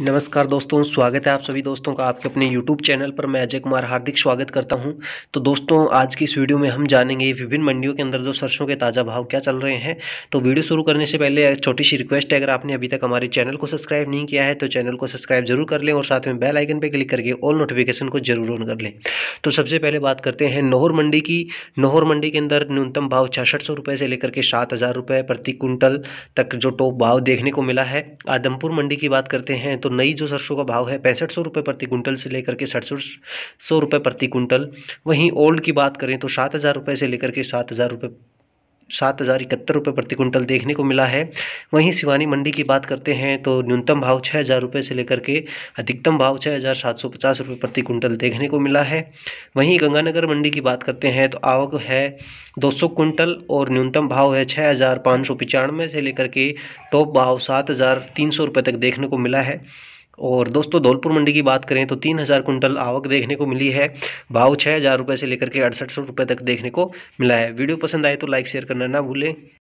नमस्कार दोस्तों स्वागत है आप सभी दोस्तों का आपके अपने YouTube चैनल पर मैं अजय कुमार हार्दिक स्वागत करता हूं तो दोस्तों आज की इस वीडियो में हम जानेंगे विभिन्न मंडियों के अंदर जो सरसों के ताज़ा भाव क्या चल रहे हैं तो वीडियो शुरू करने से पहले एक छोटी सी रिक्वेस्ट है अगर आपने अभी तक हमारे चैनल को सब्सक्राइब नहीं किया है तो चैनल को सब्सक्राइब जरूर कर लें और साथ में बेल आइकन पर क्लिक करके ऑल नोटिफिकेशन को जरूर ऑन कर लें तो सबसे पहले बात करते हैं नोहर मंडी की नोहर मंडी के अंदर न्यूनतम भाव छियासठ सौ से लेकर के सात प्रति क्विंटल तक जो टॉप भाव देखने को मिला है आदमपुर मंडी की बात करते हैं तो नई जो सरसों का भाव है पैंसठ सौ रुपये प्रति कुंटल से लेकर के सड़सठ सौ रुपये प्रति कुंटल वहीं ओल्ड की बात करें तो सात हज़ार रुपये से लेकर के सात हज़ार रुपये सात हज़ार इकहत्तर रुपये प्रति कुंटल देखने को मिला है वहीं शिवानी मंडी की बात करते हैं तो न्यूनतम भाव छः हज़ार रुपये से लेकर के अधिकतम भाव छः हज़ार सात सौ पचास रुपये प्रति क्विंटल देखने को मिला है वहीं गंगानगर मंडी की बात करते हैं तो आवक है दो सौ कुंटल और न्यूनतम भाव है छः हज़ार पाँच सौ पचानवे से लेकर के टॉप भाव सात हज़ार तीन सौ रुपये तक देखने को मिला है और दोस्तों धौलपुर मंडी की बात करें तो तीन हज़ार कुंटल आवक देखने को मिली है भाव छः हज़ार रुपये से लेकर के अड़सठ सौ रुपये तक देखने को मिला है वीडियो पसंद आए तो लाइक शेयर करना ना भूलें